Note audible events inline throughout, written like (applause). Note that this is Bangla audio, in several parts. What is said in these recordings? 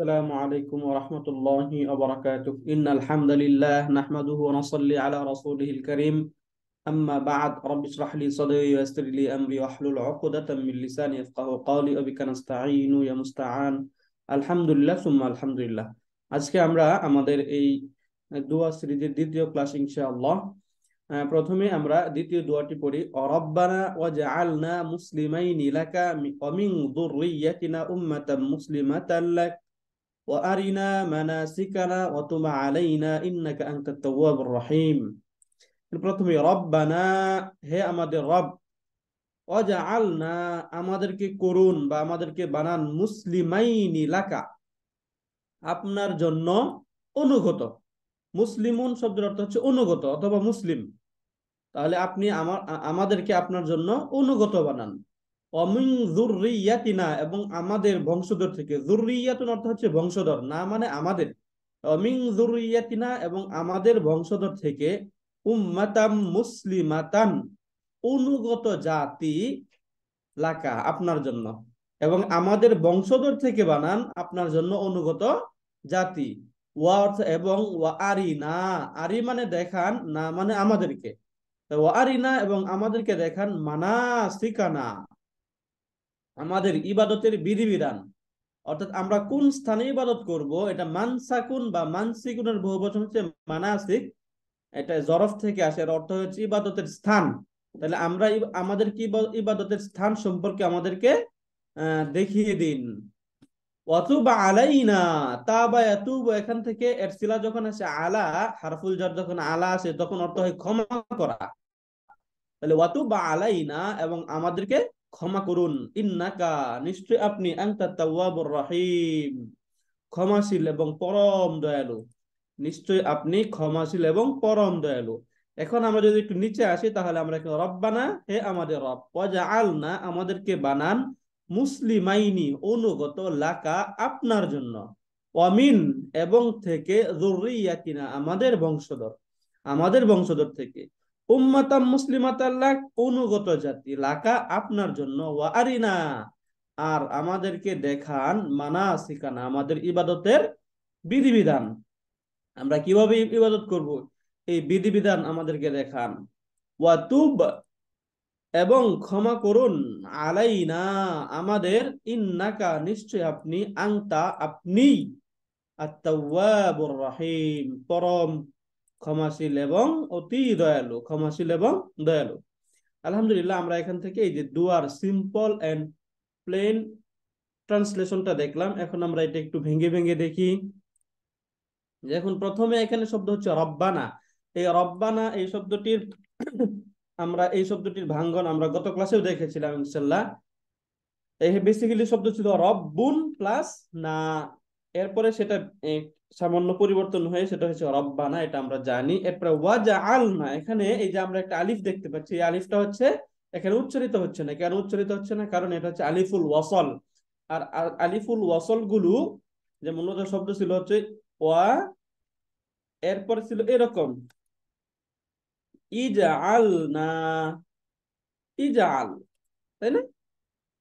السلام عليكم ورحمة الله وبركاته إن الحمد لله نحمده ونصلي على رسوله الكريم أما بعد رب اشرح لي صدري ويسر لي أمري واحلل عقدة من لساني يفقه قولي وبك نستعين يا مستعان الحمد لله ثم الحمد لله আজকে আমরা আমাদের এই দোয়া সিরিজের দ্বিতীয় ক্লাস ইনশাআল্লাহ প্রথমে আমরা দ্বিতীয় দোয়াটি পড়ি অরব্বানা ওয়াজআলনা মুসলিমাইনি লাকা ওয়া মিন যুররিয়াতিনা উম্মাতান মুসলিমাতান লাকা وأرنا مناسكنا وتم علينا إنك أنت التواب الرحيم প্রথমে রব্বানা হে আমাদের রব অজা আলনা আমাদেরকে করুন বা আমাদেরকে বানান মুসলিমাইনি লাকা আপনার জন্য অনুগত মুসলিমন শব্দের অর্থ হচ্ছে অনুগত অথবা মুসলিম তাহলে আপনি আমার আমাদেরকে আপনার জন্য অনুগত বানান অমিংজুরিয়াতিনা এবং আমাদের বংশধর থেকে জুরিয়াতুন অর্থ হচ্ছে বংশধর না মানে আমাদের অমিংজুরিয়াতিনা এবং আমাদের বংশধর থেকে উম্মাতাম মুসলিমাতান অনুগত জাতি লাকা আপনার জন্য এবং আমাদের বংশধর থেকে বানান আপনার জন্য অনুগত জাতি ওয়া অর্থ এবং ওয়া আরি না আরি মানে দেখান না মানে আমাদেরকে ওয়া আরি না এবং আমাদেরকে দেখান মানা শিকানা আমাদের ইবাদতের বিধিবিধান অর্থাৎ আমরা কোন স্থানে ইবাদত করব এটা মানসাকুন বা মানসিকুনের বহু বচন হচ্ছে মানাসিক এটা জরফ থেকে আসে এর অর্থ হচ্ছে ইবাদতের স্থান তাহলে আমরা আমাদের কি ইবাদতের স্থান সম্পর্কে আমাদেরকে দেখিয়ে দিন অতুবা না তা বা এতুবা এখান থেকে এর শিলা যখন আসে আলা হারফুল জর যখন আলা আসে তখন অর্থ হয় ক্ষমা করা তাহলে অতুবা না এবং আমাদেরকে ক্ষমা করুন ইন্নাকা নিশ্চয় আপনি রাহিম ক্ষমাশীল এবং পরম দয়ালু নিশ্চয় আপনি ক্ষমাশীল এবং পরম দয়ালু এখন আমরা যদি একটু নিচে আসি তাহলে আমরা রব্বানা হে আমাদের রব পজা আলনা আমাদেরকে বানান মুসলিমাইনি অনুগত লাকা আপনার জন্য অমিন এবং থেকে জরুরিয়া কিনা আমাদের বংশধর আমাদের বংশধর থেকে উম্মাতাম মুসলিমাতাল্লাহ অনুগত জাতি লাকা আপনার জন্য ওয়ারিনা আর আমাদেরকে দেখান মানা আমাদের ইবাদতের বিধিবিধান আমরা কিভাবে ইবাদত করব এই বিধিবিধান আমাদেরকে দেখান ওয়াতুব এবং ক্ষমা করুন আলাইনা আমাদের ইন্নাকা নিশ্চয় আপনি আংতা আপনি আত্মাবুর রাহিম পরম ক্ষমাশীল এবং অতি দয়ালু ক্ষমাশীল এবং দয়ালু আলহামদুলিল্লাহ আমরা এখান থেকে এই যে দুয়ার সিম্পল অ্যান্ড প্লেন ট্রান্সলেশনটা দেখলাম এখন আমরা এটা একটু ভেঙে ভেঙে দেখি এখন প্রথমে এখানে শব্দ হচ্ছে রব্বানা এই রব্বানা এই শব্দটির (coughs) আমরা এই শব্দটির ভাঙ্গন আমরা গত ক্লাসেও দেখেছিলাম ইনশাল্লাহ এই বেসিক্যালি শব্দ ছিল রব্বুন প্লাস না এরপরে সেটা সামান্য পরিবর্তন হয়ে সেটা হচ্ছে রব্বানা এটা আমরা জানি এরপরে ওয়াজা আল না এখানে এই যে আমরা একটা আলিফ দেখতে পাচ্ছি এই আলিফটা হচ্ছে এখানে উচ্চারিত হচ্ছে না কেন উচ্চারিত হচ্ছে না কারণ এটা হচ্ছে আলিফুল ওয়াসল আর আলিফুল ওয়াসল গুলো যে মূলত শব্দ ছিল হচ্ছে ওয়া এরপরে ছিল এরকম ইজা আল না ইজা আল তাই না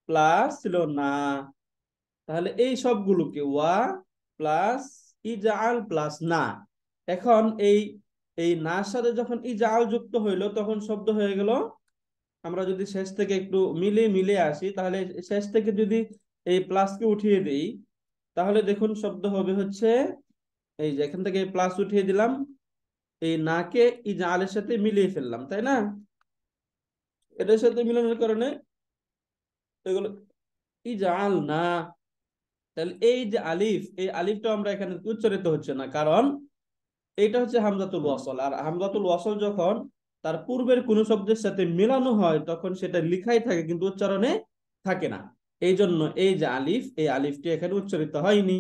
প্লাস ছিল না তাহলে এই সবগুলোকে ওয়া প্লাস ইজাল প্লাস না এখন এই এই নার সাথে যখন ইজাল যুক্ত হইল তখন শব্দ হয়ে গেল আমরা যদি শেষ থেকে একটু মিলে মিলে আসি তাহলে শেষ থেকে যদি এই প্লাসকে উঠিয়ে দিই তাহলে দেখুন শব্দ হবে হচ্ছে এই যে এখান থেকে প্লাস উঠিয়ে দিলাম এই নাকে ইজালের সাথে মিলিয়ে ফেললাম তাই না এটার সাথে মিলানোর কারণে এগুলো ইজাল না তাহলে এই যে আলিফ এই আলিফটা আমরা এখানে উচ্চারিত হচ্ছে না কারণ এটা হচ্ছে হামজাতুল ওয়াসল আর হামজাতুল ওয়াসল যখন তার পূর্বের কোনো শব্দের সাথে মেলানো হয় তখন সেটা লিখাই থাকে কিন্তু উচ্চারণে থাকে না এই জন্য এই যে আলিফ এই আলিফটি এখানে উচ্চারিত হয়নি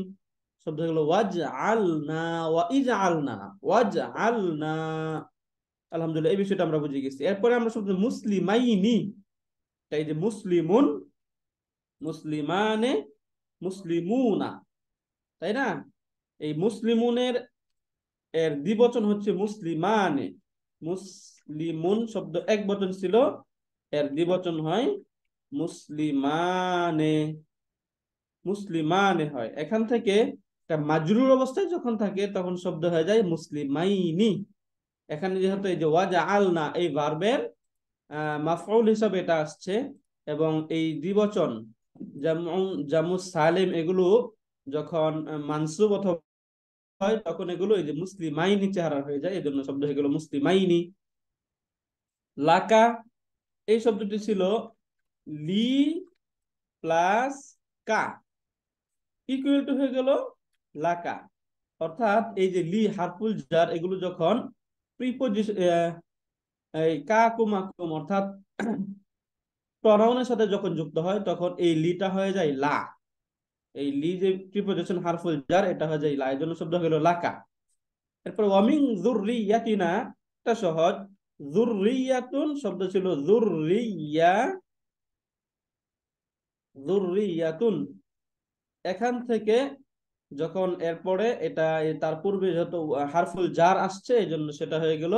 শব্দ হলো ওয়াজ আল না ওয়াইজ আল না ওয়াজ আল না আলহামদুলিল্লাহ এই বিষয়টা আমরা বুঝে গেছি এরপরে আমরা শব্দ মুসলিমাইনি তাই যে মুসলিমুন মুসলিমানে মুসলিমুনা তাই না এই মুসলিমুনের এর দ্বিবচন হচ্ছে মুসলিমানে মুসলিমুন শব্দ এক বচন ছিল এর দ্বিবচন হয় মুসলিমানে মুসলিমানে হয় এখান থেকে একটা মাজরুর অবস্থায় যখন থাকে তখন শব্দ হয়ে যায় মুসলিমাইনি এখানে যেহেতু এই যে ওয়াজা আলনা এই ভার্বের মাফউল হিসাবে এটা আসছে এবং এই দ্বিবচন জামুস সালেম এগুলো যখন মানসুব অথবা হয় তখন এগুলো এই যে মুসলিম আইনি চেহারা হয়ে যায় এই জন্য শব্দ হয়ে গেল আইনি লাকা এই শব্দটি ছিল লি প্লাস কা ইকুয়াল টু হয়ে গেল লাকা অর্থাৎ এই যে লি হারফুল জার এগুলো যখন প্রিপোজিশন এই কা কুমাকুম অর্থাৎ প্রনাউনের সাথে যখন যুক্ত হয় তখন এই লিটা হয়ে যায় লা এই লি যে প্রিপোজিশন হারফুল জার এটা হয়ে যায় লা এই জন্য শব্দ হলো লাকা এরপর ওয়ামিং জুররিয়াতিনা এটা সহজ জুররিয়াতুন শব্দ ছিল জুররিয়া জুররিয়াতুন এখান থেকে যখন এরপরে এটা তার পূর্বে যত হারফুল জার আসছে এই জন্য সেটা হয়ে গেল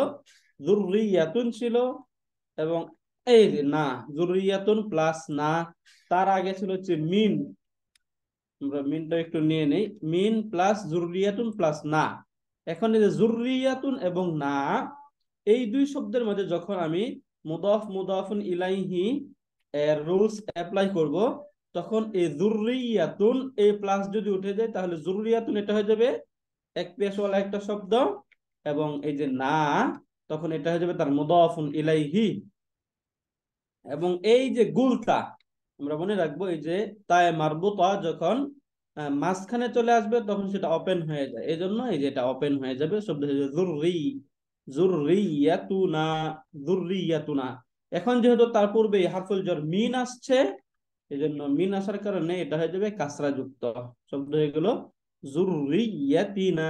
জুররিয়াতুন ছিল এবং এই যে না জরুরিয়াতুন প্লাস না তার আগে ছিল হচ্ছে মিন আমরা মিনটা একটু নিয়ে নেই মিন প্লাস জরুরিয়াতুন প্লাস না এখন এই যে জরুরিয়াতুন এবং না এই দুই শব্দের মধ্যে যখন আমি মুদাফ মুদাফুন ইলাইহি এর রুলস অ্যাপ্লাই করব তখন এই জরুরিয়াতুন এই প্লাস যদি উঠে যায় তাহলে জরুরিয়াতুন এটা হয়ে যাবে এক পেশওয়ালা একটা শব্দ এবং এই যে না তখন এটা হয়ে যাবে তার মুদাফুন ইলাইহি এবং এই যে গুলতা আমরা মনে রাখবো এই যে তাই মারবুতা যখন মাঝখানে চলে আসবে তখন সেটা ওপেন হয়ে যায় এই জন্য এই যে এটা ওপেন হয়ে যাবে শব্দ হয়ে যাবে এখন যেহেতু তার পূর্বে হাফুল মিন আসছে এই জন্য মিন আসার কারণে এটা হয়ে যাবে কাসরা যুক্ত শব্দ হয়ে গেল জুররিয়াতিনা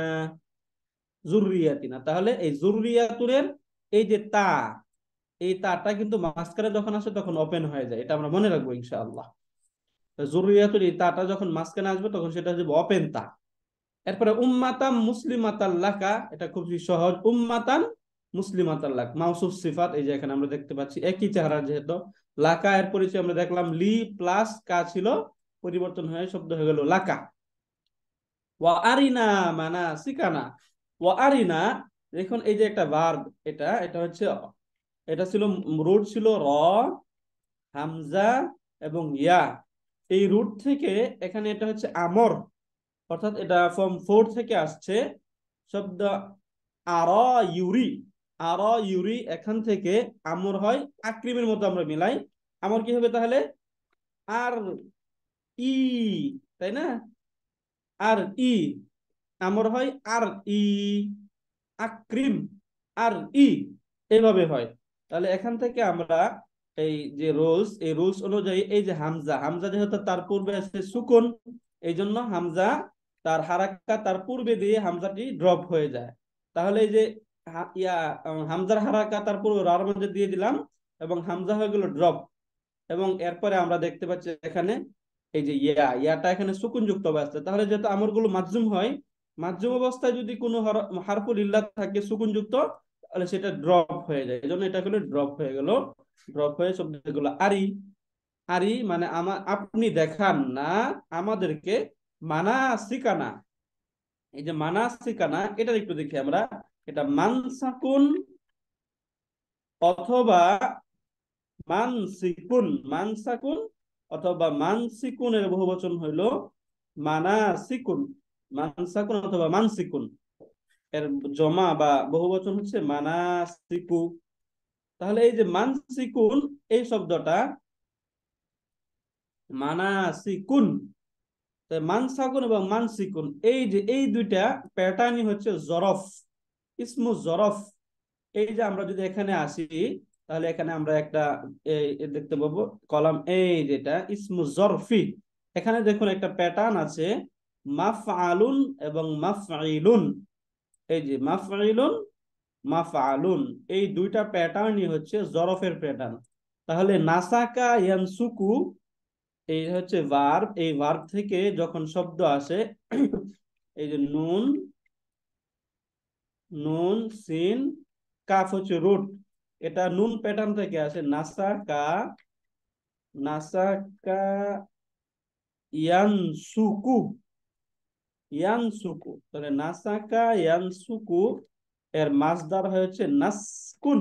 জুররিয়াতিনা তাহলে এই জুরিয়াতুরের এই যে তা এই তারটা কিন্তু মাঝখানে যখন আসে তখন ওপেন হয়ে যায় এটা আমরা মনে রাখবো ইনশাআল্লাহ জরুরিয়াতুল এই তারটা যখন মাঝখানে আসবে তখন সেটা হচ্ছে ওপেন এরপরে উম্মাতাম এটা সহজ উম্মাতান মাউসুফ সিফাত এই যে এখানে আমরা দেখতে পাচ্ছি একই চেহারা যেহেতু লাকা এর পরিচয় আমরা দেখলাম লি প্লাস কা ছিল পরিবর্তন হয়ে শব্দ হয়ে গেল লাকা ওয়া আরিনা মানা সিকানা ওয়া আরিনা দেখুন এই যে একটা ভার্ব এটা এটা হচ্ছে এটা ছিল রুট ছিল র হামজা এবং ইয়া এই রুট থেকে এখানে এটা হচ্ছে আমর অর্থাৎ এটা ফর্ম ফোর থেকে আসছে শব্দ আর ইউরি আর ইউরি এখান থেকে আমর হয় আক্রিমের মতো আমরা মিলাই আমর কি হবে তাহলে আর ই তাই না আর ই আমর হয় আর ই আক্রিম আর ই এভাবে হয় তাহলে এখান থেকে আমরা এই যে রুলস এই রুলস অনুযায়ী এই যে হামজা হামজা যেহেতু তার পূর্বে আছে সুকুন এই জন্য হামজা তার হারাক্কা তার পূর্বে দিয়ে হামজাটি ড্রপ হয়ে যায় তাহলে এই যে ইয়া হামজার হারাক্কা তার পূর্বে রার মধ্যে দিয়ে দিলাম এবং হামজা হয়ে গেল ড্রপ এবং এরপরে আমরা দেখতে পাচ্ছি এখানে এই যে ইয়া ইয়াটা এখানে সুকুন যুক্ত অবস্থা তাহলে যেহেতু আমরগুলো মাজুম হয় মাজুম অবস্থায় যদি কোনো হারফুল ইল্লা থাকে সুকুন যুক্ত তাহলে সেটা ড্রপ হয়ে যায় এই জন্য এটা হলো ড্রপ হয়ে গেল ড্রপ হয়ে শব্দ গুলো আরি আরি মানে আমার আপনি দেখান না আমাদেরকে মানা শিকানা এই যে মানা শিকানা এটা একটু দেখি আমরা এটা মানসাকুন অথবা মানসিকুন মানসাকুন অথবা মানসিকুনের বহু বচন হইল মানাসিকুন মানসাকুন অথবা মানসিকুন এর জমা বা বহু বচন হচ্ছে মানাসিকু তাহলে এই যে মানসিকুন এই শব্দটা মানাসিকুন মানসাকুন এবং মানসিকুন এই যে এই দুইটা প্যাটার্নই হচ্ছে জরফ ইসমু জরফ এই যে আমরা যদি এখানে আসি তাহলে এখানে আমরা একটা দেখতে পাবো কলাম এই যেটা ইসমু জরফি এখানে দেখুন একটা প্যাটার্ন আছে মাফ আলুন এবং মাফ আইলুন এই যে মাফাইলুন মাফালুন এই দুইটা প্যাটার্নই হচ্ছে জরফের প্যাটার্ন তাহলে নাসাকা ইয়ানসুকু এই হচ্ছে ভার্ব এই ভার্ব থেকে যখন শব্দ আসে এই যে নুন নুন সিন কাফ হচ্ছে রুট এটা নুন প্যাটার্ন থেকে আসে নাসাকা নাসাকা ইয়ানসুকু ইয়ানসুকু তাহলে নাসাকা ইয়ানসুকু এর মাসদার হয়েছে নাসকুন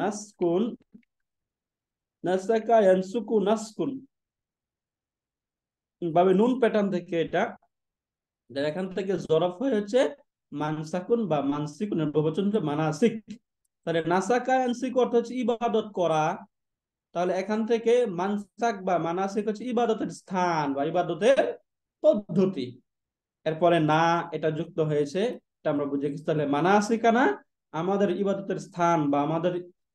নাসকুন নাসাকা ইয়ানসুকু নাসকুন ভাবে নুন প্যাটার্ন থেকে এটা এখান থেকে জরফ হয়েছে মানসাকুন বা মানসিকুন বহুবচন হচ্ছে মানাসিক তাহলে নাসাকা ইয়ানসিক অর্থ হচ্ছে ইবাদত করা তাহলে এখান থেকে মানসাক বা মানাসিক হচ্ছে ইবাদতের স্থান বা ইবাদতের পদ্ধতি এরপরে না এটা যুক্ত হয়েছে এটা আমরা বুঝে গেছি তাহলে কানা আমাদের ইবাদতের স্থান বা আমাদের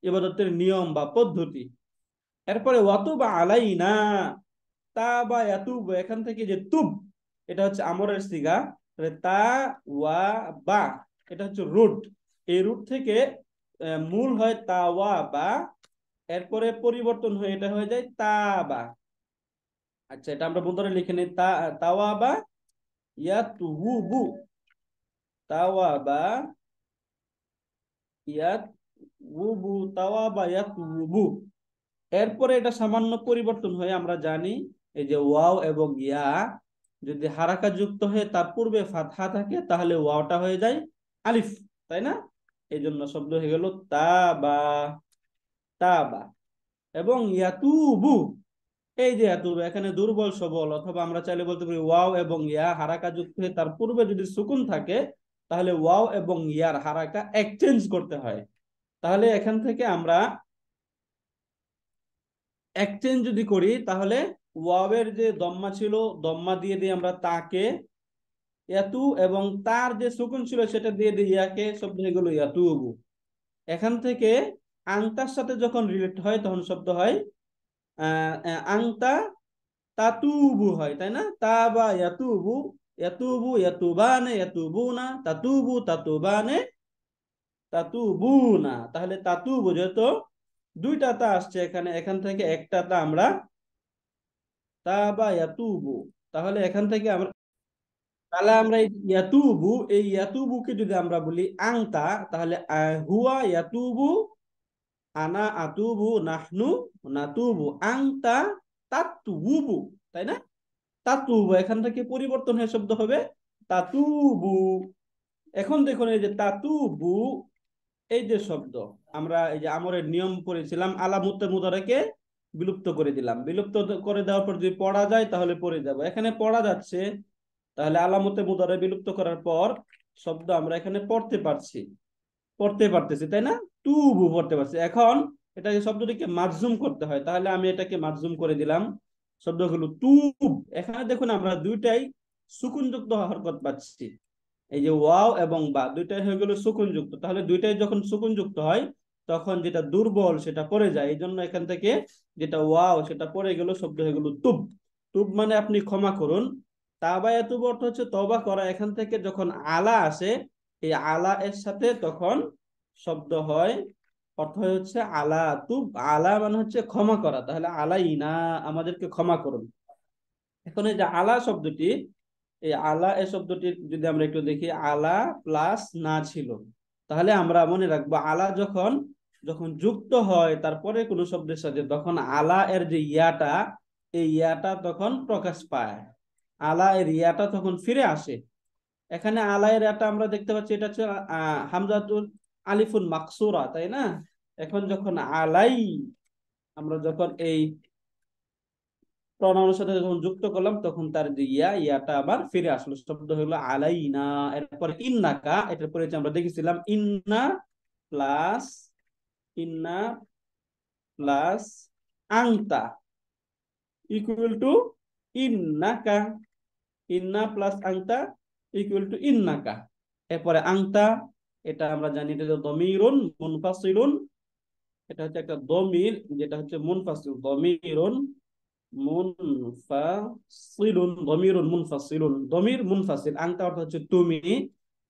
ইবাদতের নিয়ম বা পদ্ধতি এরপরে আলাই না তা বা এতুব এখান থেকে যে তুব এটা হচ্ছে আমরের সিগা তা ওয়া বা এটা হচ্ছে রুট এই রুট থেকে মূল হয় তা ওয়া বা এরপরে পরিবর্তন হয়ে এটা হয়ে যায় তা বা আচ্ছা এটা আমরা বন্ধুরা লিখে নিই তাওয়াবা ইয়াতুবু তাওয়াবা ইয়াতুবু তাওয়াবা ইয়াতুবু এরপরে এটা সামান্য পরিবর্তন হয়ে আমরা জানি এই যে ওয়াও এবং ইয়া যদি হারাকা যুক্ত হয়ে তার পূর্বে ফাতহা থাকে তাহলে ওয়াওটা হয়ে যায় আলিফ তাই না এই জন্য শব্দ হয়ে গেল তাবা তাবা এবং ইয়াতুবু এই যে এতুবা এখানে দুর্বল সবল অথবা আমরা চাইলে বলতে পারি ওয়াও এবং ইয়া হারাকা যুক্ত হয়ে তার পূর্বে যদি সুকুন থাকে তাহলে ওয়াও এবং ইয়ার হারাকা এক্সচেঞ্জ করতে হয় তাহলে এখান থেকে আমরা এক্সচেঞ্জ যদি করি তাহলে ওয়াবের যে দম্মা ছিল দম্মা দিয়ে দিয়ে আমরা তাকে এতু এবং তার যে সুকুন ছিল সেটা দিয়ে দিয়ে ইয়াকে শব্দ হয়ে গেল ইয়াতু এখান থেকে আংটার সাথে যখন রিলেট হয় তখন শব্দ হয় আংতা তাতুবু হয় তাই না তাবা ইয়াতুবু ইয়াতুবু ইয়াতুবানে ইয়াতুবুনা তাতুবু তাতুবানে তাতুবুনা তাহলে তাতুবু যেহেতু দুইটা তা আসছে এখানে এখান থেকে একটা তা আমরা তাবা ইয়াতুবু তাহলে এখান থেকে আমরা তাহলে আমরা ইয়াতুবু এই ইয়াতুবুকে যদি আমরা বলি আংতা তাহলে হুয়া ইয়াতুবু আনা আতুবু নাহনু নাতুবু আংতা তাতুবু তাই না তাতুবু এখান থেকে পরিবর্তন হয়ে শব্দ হবে তাতুবু এখন দেখুন এই যে তাতুবু এই যে শব্দ আমরা এই যে আমরের নিয়ম করেছিলাম আলামুতে মুদারাকে বিলুপ্ত করে দিলাম বিলুপ্ত করে দেওয়ার পর যদি পড়া যায় তাহলে পড়ে যাব এখানে পড়া যাচ্ছে তাহলে আলামতে মুদারে বিলুপ্ত করার পর শব্দ আমরা এখানে পড়তে পারছি পড়তে পারতেছি তাই না তুবু পড়তে পারছি এখন এটাকে শব্দটিকে মারজুম করতে হয় তাহলে আমি এটাকে মারজুম করে দিলাম শব্দ হলো তুব এখানে দেখুন আমরা দুইটাই সুকুনযুক্ত হরকত পাচ্ছি এই যে ওয়াও এবং বা দুইটাই হয়ে গেল সুকুনযুক্ত তাহলে দুইটাই যখন সুকুনযুক্ত হয় তখন যেটা দুর্বল সেটা পড়ে যায় এই জন্য এখান থেকে যেটা ওয়াও সেটা পরে গেল শব্দ হয়ে গেল তুব তুব মানে আপনি ক্ষমা করুন তাবা এত অর্থ হচ্ছে তবা করা এখান থেকে যখন আলা আসে এই আলা এর সাথে তখন শব্দ হয় অর্থ হচ্ছে আলা তু আলা মানে হচ্ছে ক্ষমা করা তাহলে আলাই না আমাদেরকে ক্ষমা করুন এখন এই যে আলা শব্দটি এই আলা এ শব্দটি যদি আমরা একটু দেখি আলা প্লাস না ছিল তাহলে আমরা মনে রাখবো আলা যখন যখন যুক্ত হয় তারপরে কোনো শব্দের সাথে তখন আলা এর যে ইয়াটা এই ইয়াটা তখন প্রকাশ পায় আলা এর ইয়াটা তখন ফিরে আসে এখানে আলা এর ইয়াটা আমরা দেখতে পাচ্ছি এটা হচ্ছে হামজাতুল আলিফুন মাকসুরা তাই না এখন যখন আলাই আমরা যখন এই প্রণামের সাথে যখন যুক্ত করলাম তখন তার যে ইয়া ইয়াটা আবার ফিরে আসলো শব্দ হলো না এরপর ইন্নাকা এটার পরে আমরা দেখেছিলাম ইন্না প্লাস ইন্না প্লাস আংতা ইকুয়াল টু ইন্নাকা ইন্না প্লাস আংতা ইকুয়াল টু ইন্নাকা এরপরে আংতা এটা আমরা জানি এটা দমিরুন মুনফাসিলুন এটা হচ্ছে একটা দমির যেটা হচ্ছে মুনফাসিল দমিরুন মুনফাসিলুন দমিরুন মুনফাসিলুন দমির মুনফাসিল আংটা অর্থ হচ্ছে তুমি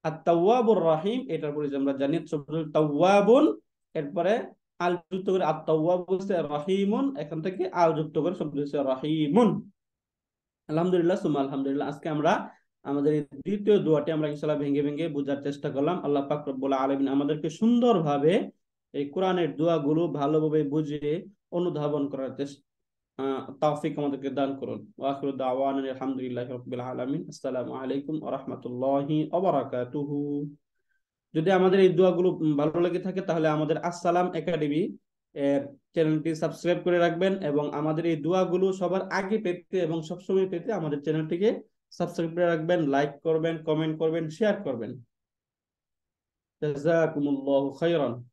আর তাওয়াবুর রাহিম এটার পরে আমরা জানি তাওয়াবুন এরপরে আল যুক্ত করে আর তাওয়াব হচ্ছে রাহিমুন এখান থেকে আল যুক্ত করে শব্দ হচ্ছে রাহিমুন আলহামদুলিল্লাহ সুমা আলহামদুলিল্লাহ আজকে আমরা আমাদের দ্বিতীয় দোয়াটি আমরা ইনশাল্লাহ ভেঙে ভেঙে বোঝার চেষ্টা করলাম আল্লাহ পাক রব্বুল্লাহ আলমিন আমাদেরকে সুন্দরভাবে এই কোরআনের দোয়াগুলো ভালোভাবে বুঝে অনুধাবন করার তাফিক আমাদেরকে দান করুন ওয়াখির দাওয়ান আলহামদুলিল্লাহ রবিল আলমিন আসসালামু আলাইকুম রহমতুল্লাহি অবরাকাতুহু যদি আমাদের এই দোয়াগুলো ভালো লেগে থাকে তাহলে আমাদের আসসালাম একাডেমি এর চ্যানেলটি সাবস্ক্রাইব করে রাখবেন এবং আমাদের এই দোয়াগুলো সবার আগে পেতে এবং সবসময় পেতে আমাদের চ্যানেলটিকে সাবস্ক্রাইব রাখবেন লাইক করবেন কমেন্ট করবেন শেয়ার করবেন জাযাকুমুল্লাহু খাইরান